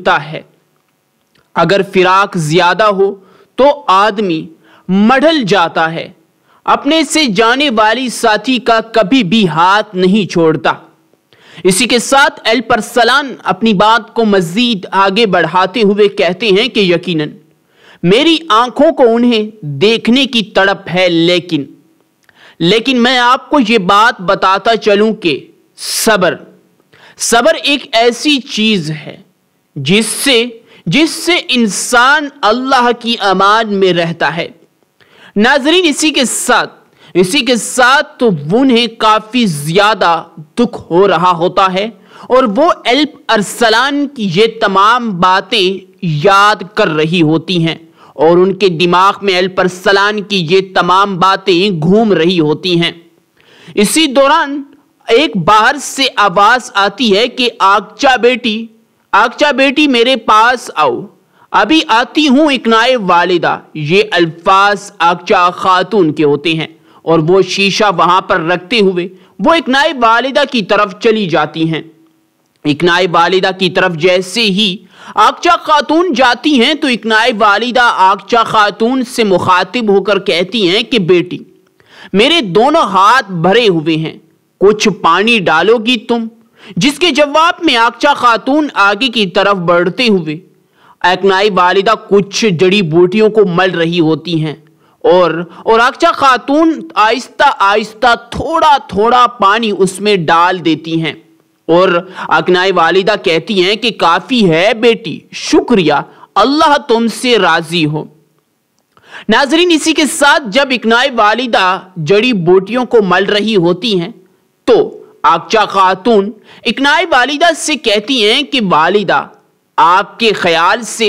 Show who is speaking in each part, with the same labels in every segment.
Speaker 1: होता है अगर फिराक ज्यादा हो तो आदमी मढ़ल जाता है अपने से जाने वाली साथी का कभी भी हाथ नहीं छोड़ता इसी के साथ एल पर सलान अपनी बात को मजीद आगे बढ़ाते हुए कहते हैं कि यकीनन मेरी आंखों को उन्हें देखने की तड़प है लेकिन लेकिन मैं आपको यह बात बताता चलूं कि सबर सबर एक ऐसी चीज है जिससे जिससे इंसान अल्लाह की अमान में रहता है नाजरीन इसी के साथ इसी के साथ तो उन्हें काफ़ी ज़्यादा दुख हो रहा होता है और वो एल्प अरसलान की ये तमाम बातें याद कर रही होती हैं और उनके दिमाग में एल्प अरसलान की ये तमाम बातें घूम रही होती हैं इसी दौरान एक बाहर से आवाज़ आती है कि आगचा बेटी आकचा बेटी मेरे पास आओ अभी आती हूँ इकनाए वालिदा ये अल्फाज आकचा खातून के होते हैं और वो शीशा वहां पर रखते हुए वो इकनाए वालिदा की तरफ चली जाती हैं इकनाए वालिदा की तरफ जैसे ही आगचा खातून जाती हैं तो इकनाए वालिदा आगचा खातून से मुखातिब होकर कहती हैं कि बेटी मेरे दोनों हाथ भरे हुए हैं कुछ पानी डालोगी तुम जिसके जवाब में आकचा खातून आगे की तरफ बढ़ते हुए एकनाई वालिदा कुछ जड़ी बूटियों को मल रही होती हैं और और आकचा खातून आहिस्ता आहिस्ता थोड़ा थोड़ा पानी उसमें डाल देती हैं और अकनाई वालिदा कहती हैं कि काफ़ी है बेटी शुक्रिया अल्लाह तुमसे राज़ी हो नाजरीन इसी के साथ जब इकनाई वालिदा जड़ी बूटियों को मल रही होती हैं तो आगचा खातून इकनाई वालिदा से कहती हैं कि वालिदा आपके ख्याल से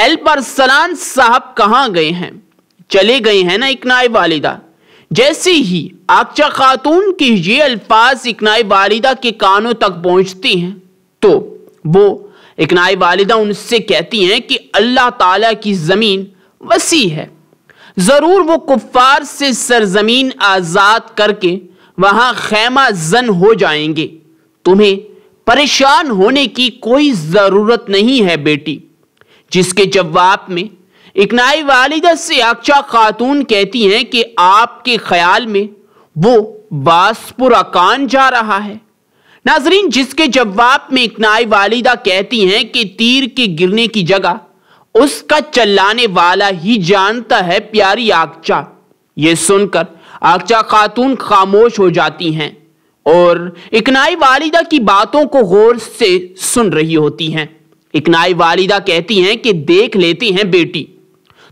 Speaker 1: एल पर सलान साहब कहाँ गए हैं चले गए हैं ना इकनाई वालिदा जैसे ही आगचा खातून के ये अल्फाज इकनाई वालिदा के कानों तक पहुँचती हैं तो वो इकनाई वालिदा उनसे कहती हैं कि अल्लाह ताला की ज़मीन वसी है ज़रूर वो कुफ़ार से सरजमीन आज़ाद करके वहां खैमा जन हो जाएंगे तुम्हें परेशान होने की कोई ज़रूरत नहीं है बेटी जिसके जवाब में इकनाई वालिदा से अक्षा खातून कहती हैं कि आपके ख्याल में वो बासपुरा कान जा रहा है नाजरीन जिसके जवाब में इकनाई वालिदा कहती हैं कि तीर के गिरने की जगह उसका चलाने वाला ही जानता है प्यारी आगचा यह सुनकर आगचा खातून खामोश हो जाती हैं और इकनाई वालिदा की बातों को गौर से सुन रही होती हैं इकनाई वालिदा कहती हैं कि देख लेती हैं बेटी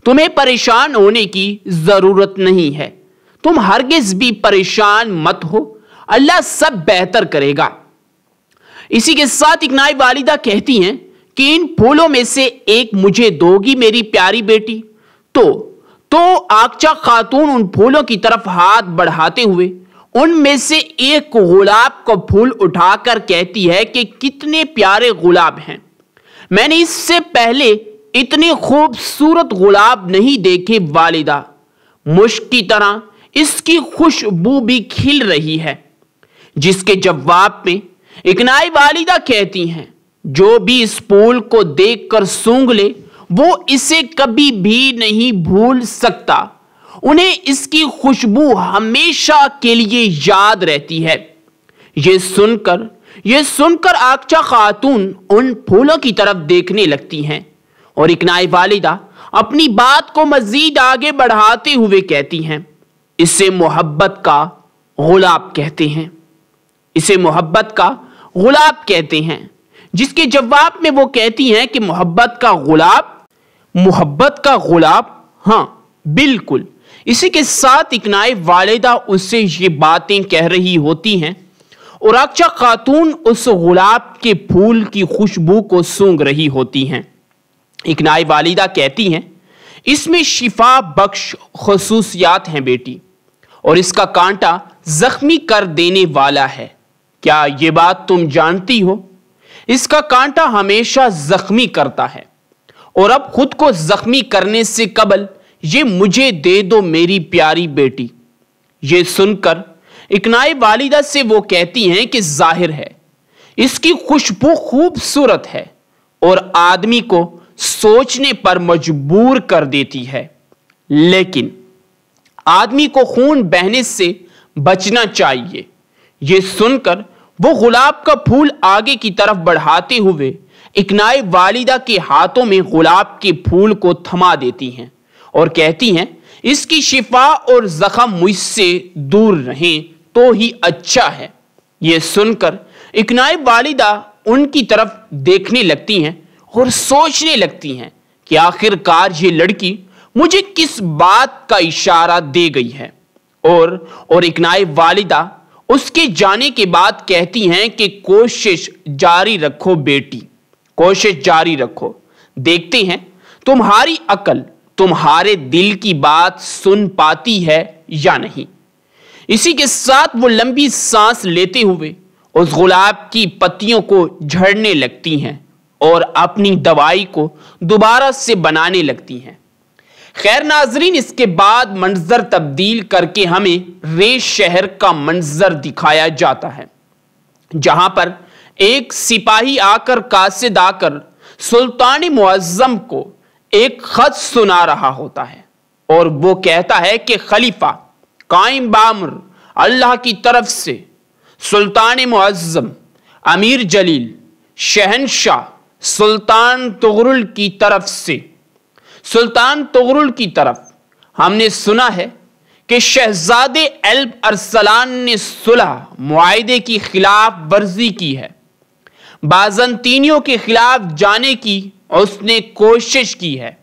Speaker 1: तुम्हें परेशान होने की ज़रूरत नहीं है तुम हरगिज भी परेशान मत हो अल्लाह सब बेहतर करेगा इसी के साथ इकनाई वालिदा कहती हैं कि इन फूलों में से एक मुझे दोगी मेरी प्यारी बेटी तो तो आगचा खातून उन फूलों की तरफ हाथ बढ़ाते हुए उनमें से एक गुलाब का फूल उठाकर कहती है कि कितने प्यारे गुलाब हैं मैंने इससे पहले इतने खूबसूरत गुलाब नहीं देखे वालिदा मुश्क की तरह इसकी खुशबू भी खिल रही है जिसके जवाब में इकनाई वालिदा कहती हैं जो भी इस फूल को देखकर सूंघ ले वो इसे कभी भी नहीं भूल सकता उन्हें इसकी खुशबू हमेशा के लिए याद रहती है ये सुनकर ये सुनकर आकचा खातून उन फूलों की तरफ देखने लगती हैं और इकनाई वालिदा अपनी बात को मजीद आगे बढ़ाते हुए कहती हैं इसे मोहब्बत का गुलाब कहते हैं इसे मोहब्बत का गुलाब कहते हैं जिसके जवाब में वो कहती हैं कि मोहब्बत का गुलाब मोहब्बत का गुलाब हाँ बिल्कुल इसी के साथ इकनाए वालिदा उससे ये बातें कह रही होती हैं और अक्षा खातून उस गुलाब के फूल की खुशबू को सूंघ रही होती हैं इकनाए वालिदा कहती हैं इसमें शिफा बख्श खसूसियात हैं बेटी और इसका कांटा जख्मी कर देने वाला है क्या ये बात तुम जानती हो इसका कांटा हमेशा जख्मी करता है और अब खुद को जख्मी करने से कबल ये मुझे दे दो मेरी प्यारी बेटी ये सुनकर इकनाए वालिदा से वो कहती हैं कि जाहिर है इसकी खुशबू खूबसूरत है और आदमी को सोचने पर मजबूर कर देती है लेकिन आदमी को खून बहने से बचना चाहिए यह सुनकर वो गुलाब का फूल आगे की तरफ बढ़ाते हुए इकनाए वालिदा के हाथों में गुलाब के फूल को थमा देती हैं और कहती हैं इसकी शिफा और जख्म मुझसे दूर रहें तो ही अच्छा है यह सुनकर इकनाए वालिदा उनकी तरफ देखने लगती हैं और सोचने लगती हैं कि आखिरकार ये लड़की मुझे किस बात का इशारा दे गई है और और इकनाए वालिदा उसके जाने के बाद कहती हैं कि कोशिश जारी रखो बेटी कोशिश जारी रखो देखते हैं तुम्हारी अकल तुम्हारे दिल की बात सुन पाती है या नहीं इसी के साथ वो लंबी सांस लेते हुए उस गुलाब की पत्तियों को झड़ने लगती हैं और अपनी दवाई को दोबारा से बनाने लगती हैं खैर नाजरीन इसके बाद मंजर तब्दील करके हमें रेस शहर का मंजर दिखाया जाता है जहां पर एक सिपाही आकर कासिद आकर सुल्तानी मुआजम को एक खत सुना रहा होता है और वो कहता है कि खलीफा कायम बामर अल्लाह की तरफ से सुल्तान मुआजम अमीर जलील शहनशाह सुल्तान तुगरुल की तरफ से सुल्तान तुगरुल की तरफ हमने सुना है कि शहजादे अल्ब अरसलान ने सुलह माहदे की खिलाफ वर्जी की है बाजंतीनियों के खिलाफ जाने की उसने कोशिश की है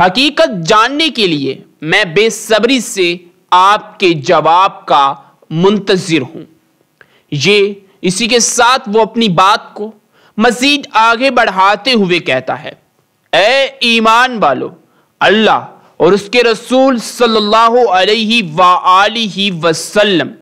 Speaker 1: हकीकत जानने के लिए मैं बेसब्री से आपके जवाब का मुंतज़र हूं ये इसी के साथ वो अपनी बात को मजीद आगे बढ़ाते हुए कहता है ए ईमान वालो अल्लाह और उसके रसूल सल्लल्लाहु अलैहि वसल्लम